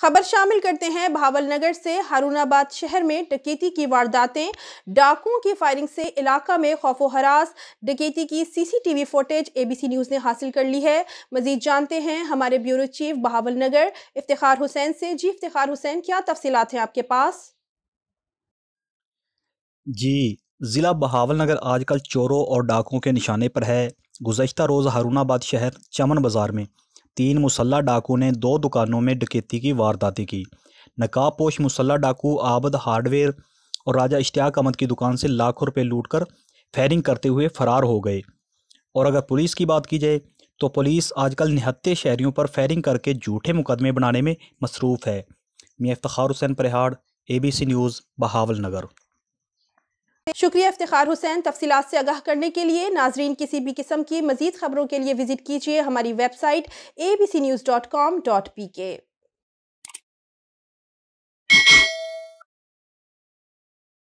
खबर शामिल करते हैं नगर से हारूनाबाद शहर में डकैती की वारदातें डाकुओं की फायरिंग से इलाका में खौफो हरास डकैती की सीसीटीवी फुटेज एबीसी न्यूज़ ने हासिल कर ली है मजीद जानते हैं हमारे ब्यूरो चीफ नगर इफ्तार हुसैन से जी इफ्तार हुसैन क्या तफसीत हैं आपके पास जी ज़िला बहावल नगर आजकल चोरों और डाकुओं के निशाने पर है गुजशत रोज़ हारूनाबाद शहर चमन बाज़ार में तीन मुसल्ला डाकू ने दो दुकानों में डकैती की वारदातें की नकाबपोश मुसल्ला डाकू आबद हार्डवेयर और राजा इश्तियाक अहमद की दुकान से लाखों रुपये लूट कर फायरिंग करते हुए फरार हो गए और अगर पुलिस की बात की जाए तो पुलिस आजकल निहत्ते शहरीों पर फायरिंग करके झूठे मुकदमे बनाने में मसरूफ़ है मियाँ Iftar Hussain Parihar A B C news Bahawalnagar शुक्रिया इफ्तार हुसैन तफसीत से आगाह करने के लिए नाजरीन किसी भी किस्म की मजीद खबरों के लिए विजिट कीजिए हमारी website A B C news dot com dot P के